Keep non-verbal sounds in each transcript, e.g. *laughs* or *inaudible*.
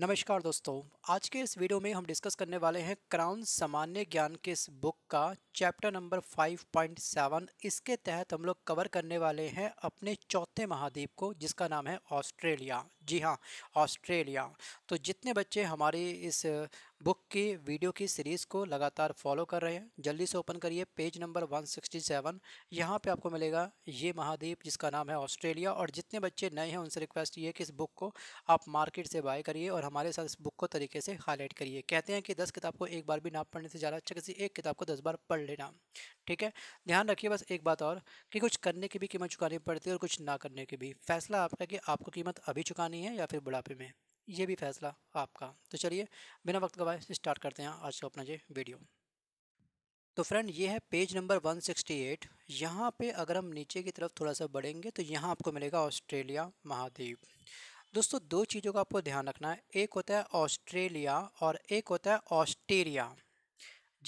नमस्कार दोस्तों आज के इस वीडियो में हम डिस्कस करने वाले हैं क्राउन सामान्य ज्ञान के इस बुक का चैप्टर नंबर 5.7 इसके तहत हम लोग कवर करने वाले हैं अपने चौथे महाद्वीप को जिसका नाम है ऑस्ट्रेलिया जी हाँ ऑस्ट्रेलिया तो जितने बच्चे हमारी इस बुक की वीडियो की सीरीज़ को लगातार फॉलो कर रहे हैं जल्दी से ओपन करिए पेज नंबर 167 यहाँ पर आपको मिलेगा ये महाद्वीप जिसका नाम है ऑस्ट्रेलिया और जितने बच्चे नए हैं उनसे रिक्वेस्ट ये कि इस बुक को आप मार्केट से बाय करिए और हमारे साथ इस बुक को तरीके से हाईलाइट करिए कहते हैं कि दस किताब को एक बार भी ना पढ़ने से ज़्यादा अच्छा किसी एक किताब को दस बार पढ़ लेना ठीक है ध्यान रखिए बस एक बात और कि कुछ करने की भी कीमत चुकानी पड़ती है और कुछ ना करने की भी फैसला आपका कि आपको कीमत अभी चुकानी है या फिर बुढ़ापे में ये भी फैसला आपका तो चलिए बिना वक्त गवाए स्टार्ट करते हैं आज का अपना ये वीडियो तो फ्रेंड ये है पेज नंबर 168 यहाँ पर अगर हम नीचे की तरफ थोड़ा सा बढ़ेंगे तो यहाँ आपको मिलेगा ऑस्ट्रेलिया महाद्वीप दोस्तों दो चीज़ों का आपको ध्यान रखना है एक होता है ऑस्ट्रेलिया और एक होता है ऑस्ट्रेलिया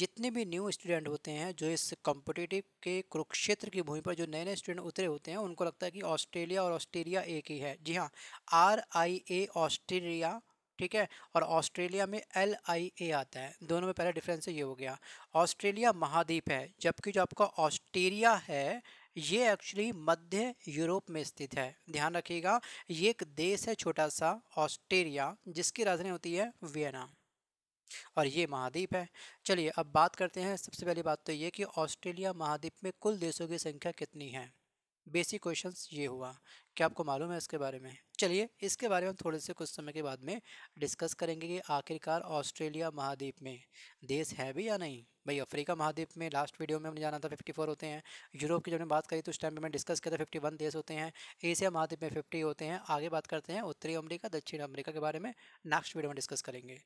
जितने भी न्यू स्टूडेंट होते हैं जो इस कॉम्पिटेटिव के कुरुक्षेत्र की भूमि पर जो नए नए स्टूडेंट उतरे होते हैं उनको लगता है कि ऑस्ट्रेलिया और ऑस्ट्रेलिया एक ही है जी हाँ आर आई ए ऑस्ट्रेलिया ठीक है और ऑस्ट्रेलिया में एल आई ए आता है दोनों में पहला डिफरेंस ये हो गया ऑस्ट्रेलिया महाद्वीप है जबकि जो आपका ऑस्ट्रेलिया है ये एक्चुअली मध्य यूरोप में स्थित है ध्यान रखिएगा ये एक देश है छोटा सा ऑस्ट्रेलिया जिसकी राजधानी होती है वियना और ये महाद्वीप है चलिए अब बात करते हैं सबसे पहली बात तो ये कि ऑस्ट्रेलिया महाद्वीप में कुल देशों की संख्या कितनी है बेसिक क्वेश्चन ये हुआ क्या आपको मालूम है इसके बारे में चलिए इसके बारे में थोड़े से कुछ समय के बाद में डिस्कस करेंगे कि आखिरकार ऑस्ट्रेलिया महाद्वीप में देश है भी या नहीं भाई अफ्रीका महाद्वीप में लास्ट वीडियो में हमने जाना था 54 होते हैं यूरोप की जब हमने बात करी तो उस टाइम पर मैंने डिस्कस किया था 51 देश होते हैं एशिया महाद्वीप में 50 होते हैं आगे बात करते हैं उत्तरी अमेरिका दक्षिण अमेरिका के बारे में नेक्स्ट वीडियो में डिस्कस करेंगे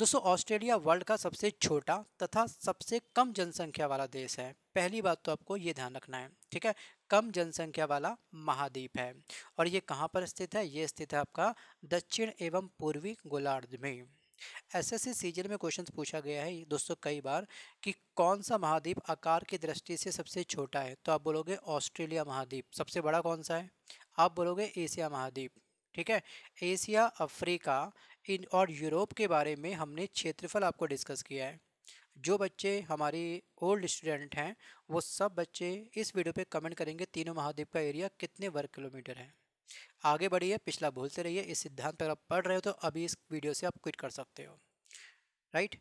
दोस्तों ऑस्ट्रेलिया वर्ल्ड का सबसे छोटा तथा सबसे कम जनसंख्या वाला देश है पहली बात तो आपको ये ध्यान रखना है ठीक है कम जनसंख्या वाला महाद्वीप है और ये कहाँ पर स्थित है ये स्थित है आपका दक्षिण एवं पूर्वी गोलार्ध में एसएससी सीजन में क्वेश्चन पूछा गया है दोस्तों कई बार कि कौन सा महाद्वीप आकार की दृष्टि से सबसे छोटा है तो आप बोलोगे ऑस्ट्रेलिया महाद्वीप सबसे बड़ा कौन सा है आप बोलोगे एशिया महाद्वीप ठीक है एशिया अफ्रीका इन और यूरोप के बारे में हमने क्षेत्रफल आपको डिस्कस किया है जो बच्चे हमारी ओल्ड स्टूडेंट हैं वो सब बच्चे इस वीडियो पे कमेंट करेंगे तीनों महाद्वीप का एरिया कितने वर्ग किलोमीटर है आगे बढ़िए पिछला भूलते रहिए इस सिद्धांत पर आप पढ़ रहे हो तो अभी इस वीडियो से आप क्विट कर सकते हो राइट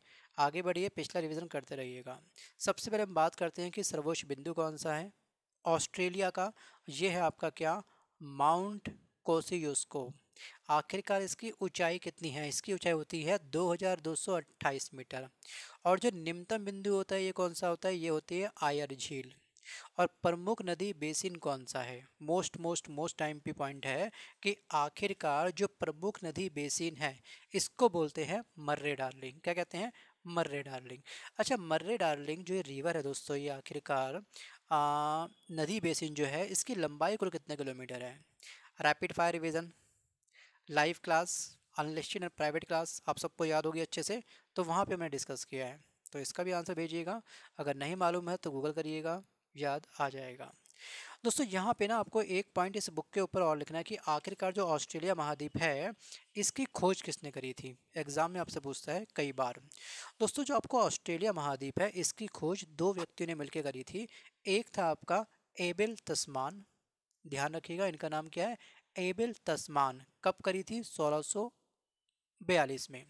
आगे बढ़िए पिछला रिविज़न करते रहिएगा सबसे पहले हम बात करते हैं कि सर्वोच्च बिंदु कौन सा है ऑस्ट्रेलिया का ये है आपका क्या माउंट कोसियोस्को आखिरकार इसकी ऊंचाई कितनी है इसकी ऊंचाई होती है 2228 मीटर और जो निम्नतम बिंदु होता है ये कौन सा होता है ये होती है आयर झील और प्रमुख नदी बेसिन कौन सा है most most most time P point है कि आखिरकार जो प्रमुख नदी बेसिन है इसको बोलते हैं मर्रे डार्लिंग क्या कहते हैं मर्रे डार्लिंग अच्छा मर्रे डार्लिंग जो ये रिवर है दोस्तों ये आखिरकार नदी बेसिन जो है इसकी लंबाई कुल कितने किलोमीटर है rapid fire revision live class unlisted and private class आप सबको याद होगी अच्छे से तो वहाँ पे मैंने डिस्कस किया है तो इसका भी आंसर भेजिएगा अगर नहीं मालूम है तो गूगल करिएगा याद आ जाएगा दोस्तों यहाँ पे ना आपको एक पॉइंट इस बुक के ऊपर और लिखना है कि आखिरकार जो ऑस्ट्रेलिया महाद्वीप है इसकी खोज किसने करी थी एग्ज़ाम में आपसे पूछता है कई बार दोस्तों जो आपको ऑस्ट्रेलिया महाद्वीप है इसकी खोज दो व्यक्तियों ने मिलकर करी थी एक था आपका एबिल तस्मान ध्यान रखिएगा इनका नाम क्या है एबिल तस्मान कब करी थी 1642 में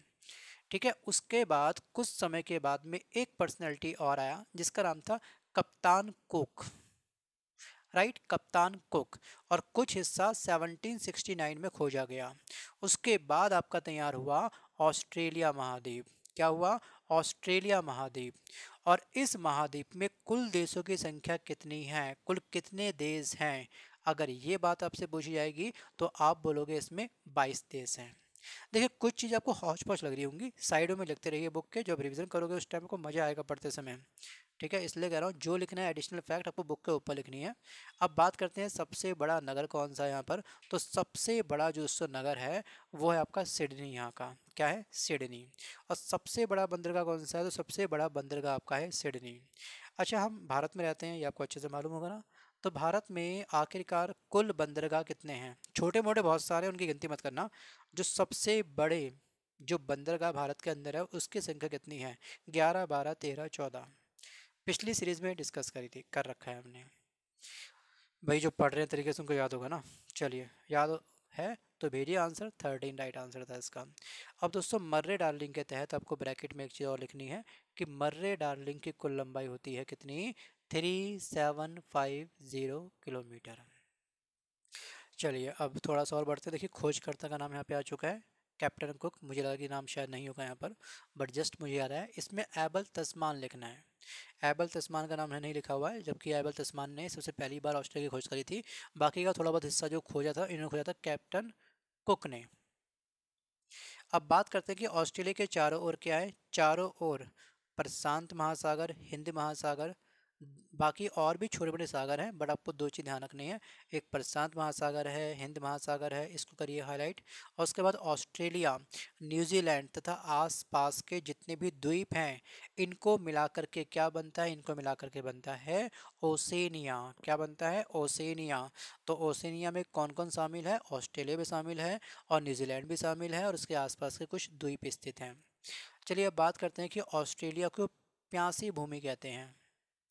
ठीक है उसके बाद कुछ समय के बाद में एक पर्सनैलिटी और आया जिसका नाम था कप्तान कोक राइट कप्तान कुक और कुछ हिस्सा 1769 में खोजा गया उसके बाद आपका तैयार हुआ ऑस्ट्रेलिया महाद्वीप क्या हुआ ऑस्ट्रेलिया महाद्वीप और इस महाद्वीप में कुल देशों की संख्या कितनी है कुल कितने देश हैं अगर ये बात आपसे पूछी जाएगी तो आप बोलोगे इसमें बाईस देश हैं देखिए कुछ चीज़ आपको हौच पौच लग रही होंगी साइडों में लिखते रहिए बुक के जब रिविजन करोगे उस टाइम को मज़ा आएगा पढ़ते समय ठीक है इसलिए कह रहा हूँ जो लिखना है एडिशनल फैक्ट आपको बुक के ऊपर लिखनी है अब बात करते हैं सबसे बड़ा नगर कौन सा है यहाँ पर तो सबसे बड़ा जो उस नगर है वो है आपका सिडनी यहाँ का क्या है सिडनी और सबसे बड़ा बंदरगाह कौन सा है तो सबसे बड़ा बंदरगाह आपका है सिडनी अच्छा हम भारत में रहते हैं ये आपको अच्छे से मालूम होगा ना तो भारत में आखिरकार कुल बंदरगाह कितने हैं छोटे मोटे बहुत सारे उनकी गिनती मत करना जो सबसे बड़े जो बंदरगाह भारत के अंदर है उसकी संख्या कितनी है ग्यारह बारह तेरह चौदह पिछली सीरीज में डिस्कस करी थी कर रखा है हमने भाई जो पढ़ रहे तरीके से उनको याद होगा ना चलिए याद है तो भेजिए आंसर थर्टीन राइट आंसर था इसका अब दोस्तों मर्रे डार्लिंग के तहत आपको ब्रैकेट में एक चीज़ और लिखनी है कि मर्रे डार्लिंग की कुल लंबाई होती है कितनी three seven five zero kilometre चलिए अब थोड़ा सा और बढ़ते देखिए खोजकर्ता का नाम यहाँ पे आ चुका है कैप्टन कुक मुझे लगा कि नाम शायद नहीं होगा यहाँ पर बट जस्ट मुझे आ रहा है इसमें एबल तस्मान लिखना है एबल तस्मान का नाम है नहीं लिखा हुआ है जबकि एबल तस्मान ने सबसे पहली बार ऑस्ट्रेलिया की खोज करी थी बाकी का थोड़ा बहुत हिस्सा जो खोजा था इन्होंने खोजा था कैप्टन कुक ने अब बात करते हैं कि ऑस्ट्रेलिया के चारों ओर क्या है चारों ओर प्रशांत महासागर हिंद महासागर बाकी और भी छोटे बड़े सागर हैं बट आपको दो चीज़ ध्यान रखनी है एक प्रशांत महासागर है हिंद महासागर है इसको करिए हाईलाइट और उसके बाद ऑस्ट्रेलिया न्यूजीलैंड तथा आसपास के जितने भी द्वीप हैं इनको मिला के क्या बनता है इनको मिला करके बनता है ओसेनिया क्या बनता है ओसेनिया तो ओसेनिया में कौन कौन शामिल है ऑस्ट्रेलिया भी शामिल है और न्यूजीलैंड भी शामिल है और उसके आस के कुछ द्वीप स्थित हैं चलिए अब बात करते हैं कि ऑस्ट्रेलिया को प्यासी भूमि कहते हैं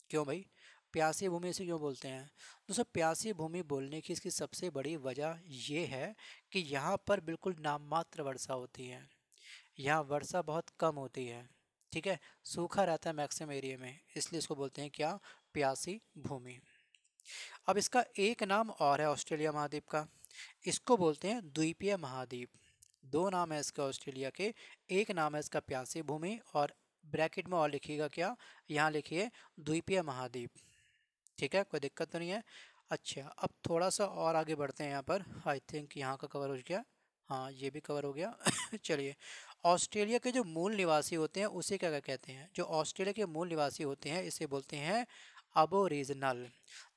क्यों भाई प्यासी भूमि इसे क्यों बोलते हैं दोस्तों प्यासी भूमि बोलने की इसकी सबसे बड़ी वजह यह है कि यहाँ पर बिल्कुल नाममात्र वर्षा होती है यहाँ वर्षा बहुत कम होती है ठीक है सूखा रहता है मैक्सिमम एरिया में इसलिए इसको बोलते हैं क्या प्यासी भूमि अब इसका एक नाम और है ऑस्ट्रेलिया महाद्वीप का इसको बोलते हैं द्वीपीय महाद्वीप दो नाम है इसका ऑस्ट्रेलिया के एक नाम है इसका प्यासी भूमि और ब्रैकेट में और लिखिएगा क्या यहाँ लिखिए द्वीपीय महाद्वीप ठीक है कोई दिक्कत तो नहीं है अच्छा अब थोड़ा सा और आगे बढ़ते हैं यहाँ पर आई थिंक यहाँ का कवर हो गया हाँ ये भी कवर हो गया *laughs* चलिए ऑस्ट्रेलिया के जो मूल निवासी होते हैं उसे क्या क्या कहते हैं जो ऑस्ट्रेलिया के मूल निवासी होते हैं इसे बोलते हैं अबोरिजनल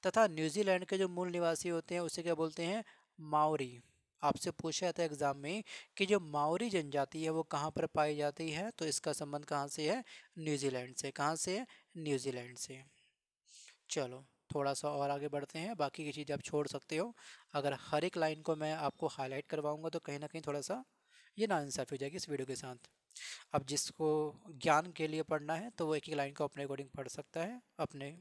तथा न्यूजीलैंड के जो मूल निवासी होते हैं उसे क्या बोलते हैं माओरी आपसे पूछा जाता है एग्ज़ाम में कि जो माओरी जनजाति है वो कहाँ पर पाई जाती है तो इसका संबंध कहाँ से है न्यूजीलैंड से कहाँ से है न्यूजीलैंड से चलो थोड़ा सा और आगे बढ़ते हैं बाकी की चीज़ आप छोड़ सकते हो अगर हर एक लाइन को मैं आपको हाईलाइट करवाऊँगा तो कहीं ना कहीं थोड़ा सा ये ना इंसाफ हो जाएगी इस वीडियो के साथ अब जिसको ज्ञान के लिए पढ़ना है तो वो एक एक लाइन को अपने अकॉर्डिंग पढ़ सकता है अपने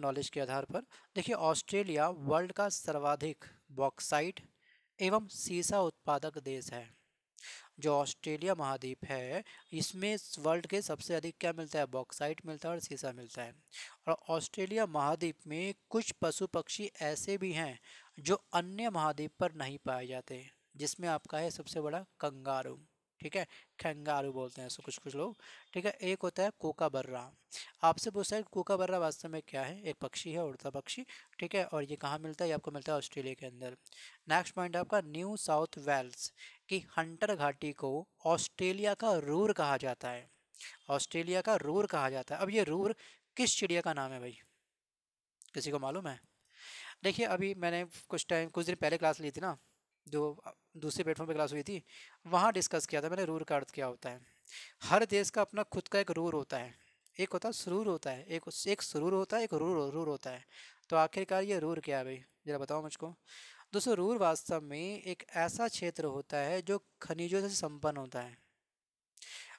नॉलेज के आधार पर देखिए ऑस्ट्रेलिया वर्ल्ड का सर्वाधिक बॉक्साइट एवं सीसा उत्पादक देश है जो ऑस्ट्रेलिया महाद्वीप है इसमें वर्ल्ड के सबसे अधिक क्या मिलता है बॉक्साइट मिलता है और सीसा मिलता है और ऑस्ट्रेलिया महाद्वीप में कुछ पशु पक्षी ऐसे भी हैं जो अन्य महाद्वीप पर नहीं पाए जाते जिसमें आपका है सबसे बड़ा कंगारू ठीक है खंगारू बोलते हैं ऐसे कुछ कुछ लोग ठीक है एक होता है कोका बर्रा आपसे पूछता है कोका बर्रा वास्तव में क्या है एक पक्षी है उड़ता पक्षी ठीक है और ये कहाँ मिलता है ये आपको मिलता है ऑस्ट्रेलिया के अंदर नेक्स्ट पॉइंट आपका न्यू साउथ वेल्स की हंटर घाटी को ऑस्ट्रेलिया का रूर कहा जाता है ऑस्ट्रेलिया का रूर कहा जाता है अब ये रूर किस चिड़िया का नाम है भाई किसी को मालूम है देखिए अभी मैंने कुछ टाइम कुछ दिन पहले क्लास ली थी ना जो दूसरे प्लेटफॉर्म पर क्लास हुई थी वहाँ डिस्कस किया था मैंने रूर का अर्थ क्या होता है हर देश का अपना खुद का एक रूर होता है एक होता है सुरूर होता है एक एक सुरूर होता है एक रूर रूर होता है तो आखिरकार ये रूर क्या है भाई ज़रा बताओ मुझको दोस्तों रूर वास्तव में एक ऐसा क्षेत्र होता है जो खनिजों से संपन्न होता है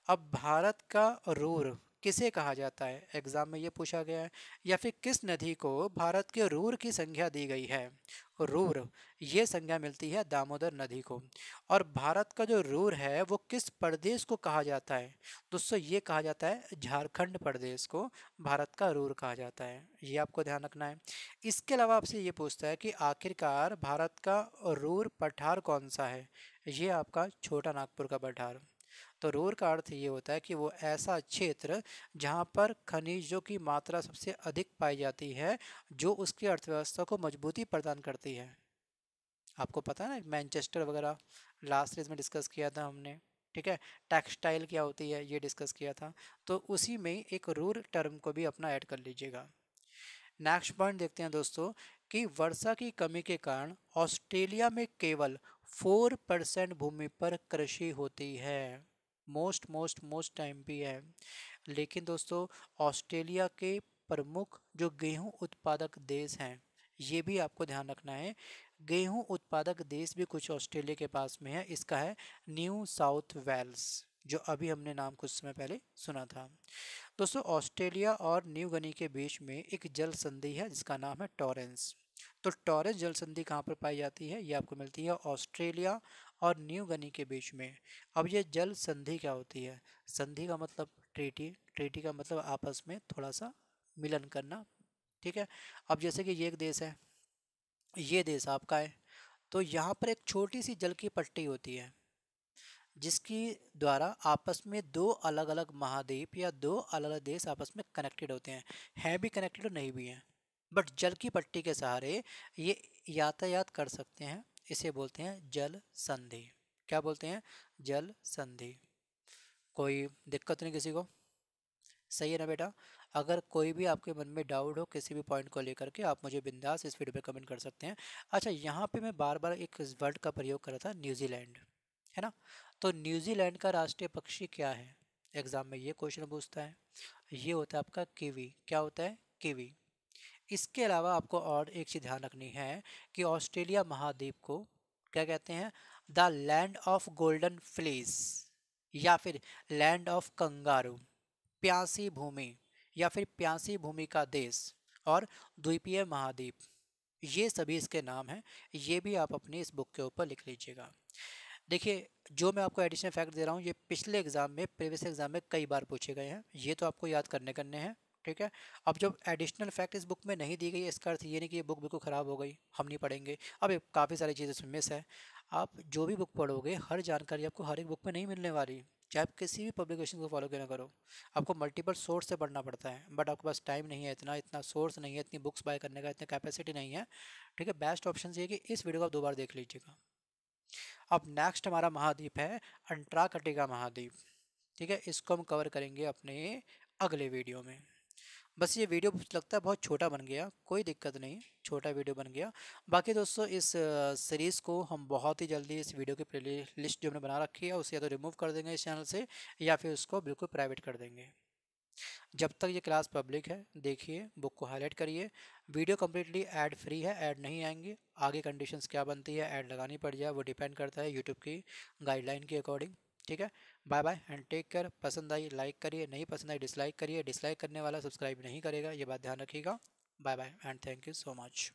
अब भारत का रूर किसे कहा जाता है एग्जाम में ये पूछा गया है या फिर किस नदी को भारत के रूर की संख्या दी गई है रूर ये संज्ञा मिलती है दामोदर नदी को और भारत का जो रूर है वो किस प्रदेश को कहा जाता है दोस्तों ये कहा जाता है झारखंड प्रदेश को भारत का रूर कहा जाता है ये आपको ध्यान रखना है इसके अलावा आपसे ये पूछता है कि आखिरकार भारत का रूर पठार कौन सा है ये आपका छोटा नागपुर का पठार तो रूर का अर्थ ये होता है कि वो ऐसा क्षेत्र जहाँ पर खनिजों की मात्रा सबसे अधिक पाई जाती है जो उसकी अर्थव्यवस्था को मजबूती प्रदान करती है आपको पता है ना मैनचेस्टर वगैरह लास्ट ईयर में डिस्कस किया था हमने ठीक है टेक्सटाइल क्या होती है ये डिस्कस किया था तो उसी में एक रूर टर्म को भी अपना ऐड कर लीजिएगा नेक्स्ट पॉइंट देखते हैं दोस्तों कि वर्षा की कमी के कारण ऑस्ट्रेलिया में केवल फोर परसेंट भूमि पर कृषि होती है मोस्ट मोस्ट मोस्ट टाइम भी है लेकिन दोस्तों ऑस्ट्रेलिया के प्रमुख जो गेहूं उत्पादक देश हैं ये भी आपको ध्यान रखना है गेहूं उत्पादक देश भी कुछ ऑस्ट्रेलिया के पास में है इसका है न्यू साउथ वेल्स जो अभी हमने नाम कुछ समय पहले सुना था दोस्तों ऑस्ट्रेलिया और न्यू गनी के बीच में एक जल संधि है जिसका नाम है टॉरेंस तो टॉरेंस जल संधि कहाँ पर पाई जाती है ये आपको मिलती है ऑस्ट्रेलिया और न्यू गनी के बीच में अब ये जल संधि क्या होती है संधि का मतलब ट्रीटी ट्रीटी का मतलब आपस में थोड़ा सा मिलन करना ठीक है अब जैसे कि ये एक देश है ये देश आपका है तो यहाँ पर एक छोटी सी जल की पट्टी होती है जिसकी द्वारा आपस में दो अलग अलग महाद्वीप या दो अलग अलग देश आपस में कनेक्टेड होते हैं हैं भी कनेक्टेड और नहीं भी हैं बट जल की पट्टी के सहारे ये यातायात कर सकते हैं इसे बोलते हैं जल संधि क्या बोलते हैं जल संधि कोई दिक्कत नहीं किसी को सही है ना बेटा अगर कोई भी आपके मन में डाउट हो किसी भी पॉइंट को लेकर के आप मुझे बिंदास इस वीडियो पे कमेंट कर सकते हैं अच्छा यहाँ पे मैं बार बार एक वर्ड का प्रयोग कर रहा था न्यूजीलैंड है ना तो न्यूजीलैंड का राष्ट्रीय पक्षी क्या है एग्ज़ाम में ये क्वेश्चन पूछता है ये होता है आपका कीवी क्या होता है कीवी इसके अलावा आपको और एक चीज़ ध्यान रखनी है कि ऑस्ट्रेलिया महाद्वीप को क्या कहते हैं the land of golden fleece या फिर लैंड ऑफ कंगारू प्यासी भूमि या फिर प्यासी भूमि का देश और द्वीपीय महाद्वीप ये सभी इसके नाम हैं ये भी आप अपनी इस बुक के ऊपर लिख लीजिएगा देखिए जो मैं आपको एडिशनल फैक्ट दे रहा हूँ ये पिछले एग्ज़ाम में प्रीवियस एग्ज़ाम में कई बार पूछे गए हैं ये तो आपको याद करने करने हैं ठीक है अब जब एडिशनल फैक्ट इस बुक में नहीं दी गई है इसका अर्थ ये नहीं कि ये बुक बिल्कुल ख़राब हो गई हम नहीं पढ़ेंगे अब काफ़ी सारी चीज़ें इसमें मिस है आप जो भी बुक पढ़ोगे हर जानकारी आपको हर एक बुक में नहीं मिलने वाली चाहे आप किसी भी पब्लिकेशन को फॉलो क्यों ना करो आपको मल्टीपल सोर्स से पढ़ना पड़ता है बट आपके पास टाइम नहीं है इतना इतना सोर्स नहीं है इतनी बुक्स बाय करने का इतनी कैपेसिटी नहीं है ठीक है बेस्ट ऑप्शन ये कि इस वीडियो को आप दो बार देख लीजिएगा अब नेक्स्ट हमारा महाद्वीप है अंट्राकटिका महाद्वीप ठीक है इसको हम कवर करेंगे अपने अगले वीडियो में बस ये वीडियो लगता है बहुत छोटा बन गया कोई दिक्कत नहीं छोटा वीडियो बन गया बाकी दोस्तों इस सीरीज़ को हम बहुत ही जल्दी इस वीडियो की प्ले लिस्ट जो हमने बना रखी है उसे या तो रिमूव कर देंगे इस चैनल से या फिर उसको बिल्कुल प्राइवेट कर देंगे जब तक ये क्लास पब्लिक है देखिए बुक को हाईलाइट करिए वीडियो कम्प्लीटली ऐड फ्री है ऐड नहीं आएंगे आगे कंडीशंस क्या बनती है ऐड लगानी पड़ जाए वो डिपेंड करता है यूट्यूब की गाइडलाइन के अकॉर्डिंग ठीक है bye bye and take care पसंद आई लाइक करिए नहीं पसंद आई डिसलाइक करिए डिसलाइक करने वाला सब्सक्राइब नहीं करेगा ये बात ध्यान रखिएगा bye bye and thank you so much